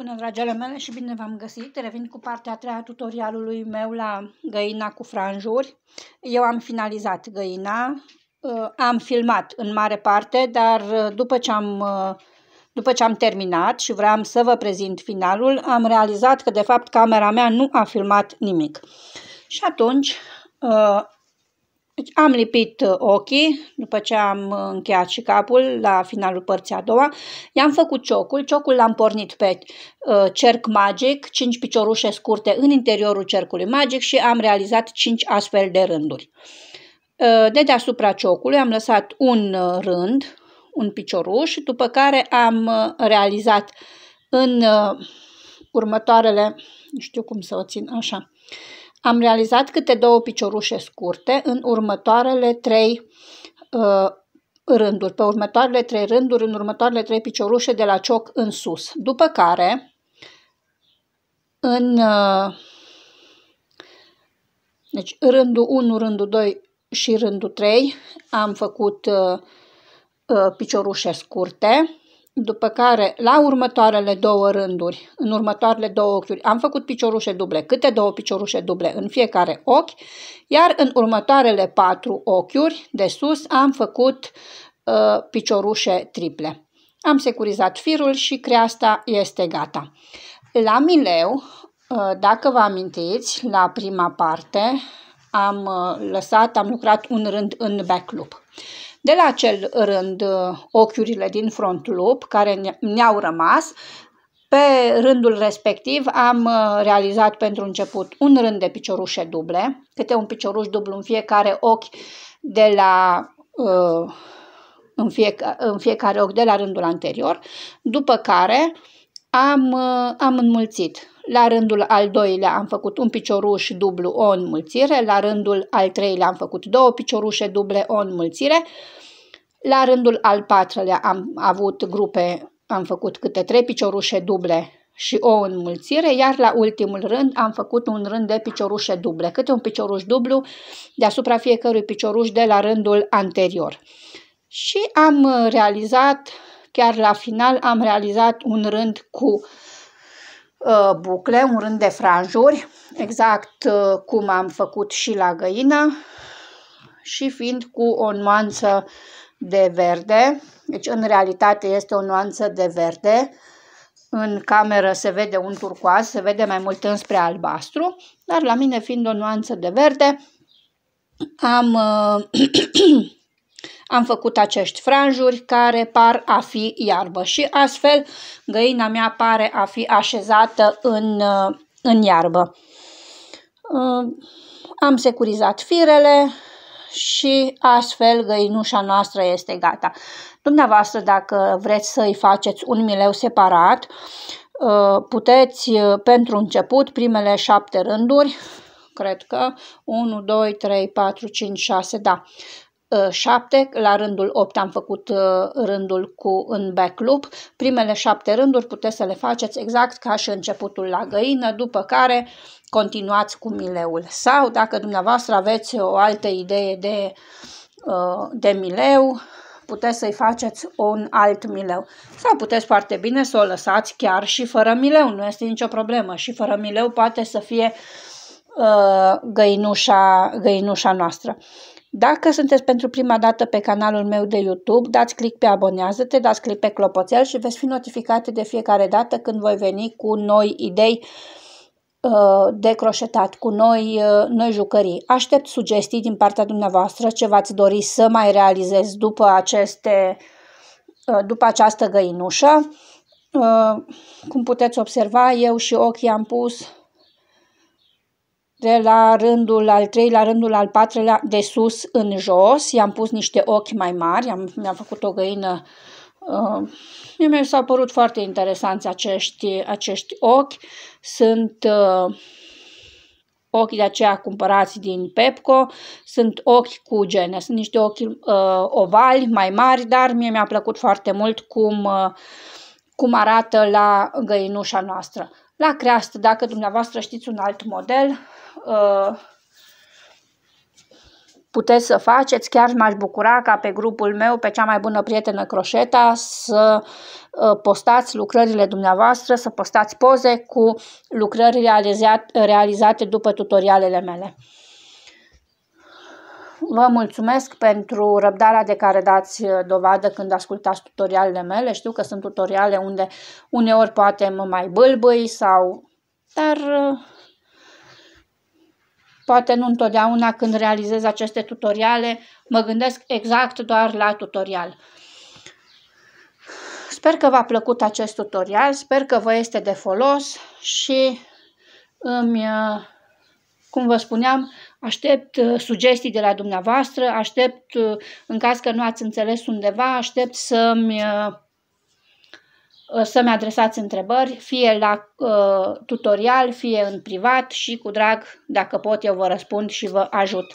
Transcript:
Bună, dragele mele, și bine v-am găsit! Revin cu partea a treia tutorialului meu la găina cu franjuri. Eu am finalizat găina, uh, am filmat în mare parte, dar uh, după ce am, uh, după ce am terminat și vreau să vă prezint finalul, am realizat că, de fapt, camera mea nu a filmat nimic. Și atunci deci am lipit uh, ochii, după ce am încheiat și capul la finalul părții a doua, i-am făcut ciocul, ciocul l-am pornit pe uh, cerc magic, 5 piciorușe scurte în interiorul cercului magic și am realizat 5 astfel de rânduri. Uh, de deasupra ciocului am lăsat un uh, rând, un picioruș, după care am uh, realizat în uh, următoarele, nu știu cum să o țin așa, uh, am realizat câte două piciorușe scurte în următoarele trei uh, rânduri, pe următoarele trei rânduri, în următoarele trei piciorușe de la cioc în sus. După care, în uh, deci, rândul 1, rândul 2 și rândul 3 am făcut uh, uh piciorușe scurte după care, la următoarele două rânduri, în următoarele două ochiuri, am făcut piciorușe duble, câte două piciorușe duble în fiecare ochi, iar în următoarele patru ochiuri de sus am făcut uh, piciorușe triple. Am securizat firul și creasta este gata. La mileu, uh, dacă vă amintiți, la prima parte am uh, lăsat, am lucrat un rând în back loop. De la acel rând, uh, ochiurile din front loop care ne-au rămas, pe rândul respectiv am uh, realizat pentru început un rând de piciorușe duble, câte un picioruș dublu în fiecare ochi de la uh, în, fiecare în fiecare ochi de la rândul anterior, după care am, am înmulțit la rândul al doilea am făcut un picioruș dublu o înmulțire, la rândul al treilea am făcut două piciorușe duble o înmulțire, la rândul al patrulea am avut grupe, am făcut câte trei piciorușe duble și o înmulțire, iar la ultimul rând am făcut un rând de piciorușe duble, câte un picioruș dublu deasupra fiecărui picioruș de la rândul anterior. Și am realizat, chiar la final, am realizat un rând cu Uh, bucle, un rând de franjuri, exact uh, cum am făcut și la găină și fiind cu o nuanță de verde, deci în realitate este o nuanță de verde, în cameră se vede un turcoaz, se vede mai mult înspre albastru, dar la mine fiind o nuanță de verde, am uh, Am făcut acești franjuri care par a fi iarbă și astfel găina mea pare a fi așezată în, uh, în iarbă. Uh, am securizat firele și astfel găinușa noastră este gata. Dumneavoastră, dacă vreți să-i faceți un mileu separat, uh, puteți pentru început primele șapte rânduri, cred că 1, 2, 3, 4, 5, 6, da, 7, uh, la rândul 8 am făcut uh, rândul cu în back loop. Primele 7 rânduri puteți să le faceți exact ca și începutul la găină, după care continuați cu mileul. Sau dacă dumneavoastră aveți o altă idee de, uh, de mileu, puteți să-i faceți un alt mileu. Sau puteți foarte bine să o lăsați chiar și fără mileu, nu este nicio problemă. Și fără mileu poate să fie uh, găinușa, găinușa noastră. Dacă sunteți pentru prima dată pe canalul meu de YouTube, dați click pe abonează-te, dați click pe clopoțel și veți fi notificate de fiecare dată când voi veni cu noi idei uh, de croșetat, cu noi, uh, noi jucării. Aștept sugestii din partea dumneavoastră ce v-ați dori să mai realizez după, aceste, uh, după această găinușă. Cum puteți observa, eu și ochii am pus de la rândul al treilea, rândul al patrulea, de sus în jos. I-am pus niște ochi mai mari, am, mi-am făcut o găină. Uh, mi s-au părut foarte interesanți acești, acești ochi. Sunt uh, ochi de aceea cumpărați din Pepco, sunt ochi cu gene, sunt niște ochi uh, ovali mai mari, dar mie mi-a plăcut foarte mult cum, uh, cum arată la găinușa noastră. La creastă, dacă dumneavoastră știți un alt model, uh, puteți să faceți. Chiar m-aș bucura ca pe grupul meu, pe cea mai bună prietenă Croșeta, să uh, postați lucrările dumneavoastră, să postați poze cu lucrările realizate după tutorialele mele. Vă mulțumesc pentru răbdarea de care dați uh, dovadă când ascultați tutorialele mele. Știu că sunt tutoriale unde uneori poate mă mai bâlbâi sau... Dar uh, poate nu întotdeauna când realizez aceste tutoriale mă gândesc exact doar la tutorial. Sper că v-a plăcut acest tutorial, sper că vă este de folos și îmi uh, cum vă spuneam, aștept uh, sugestii de la dumneavoastră, aștept, uh, în caz că nu ați înțeles undeva, aștept să-mi uh, să-mi adresați întrebări, fie la uh, tutorial, fie în privat și cu drag, dacă pot, eu vă răspund și vă ajut.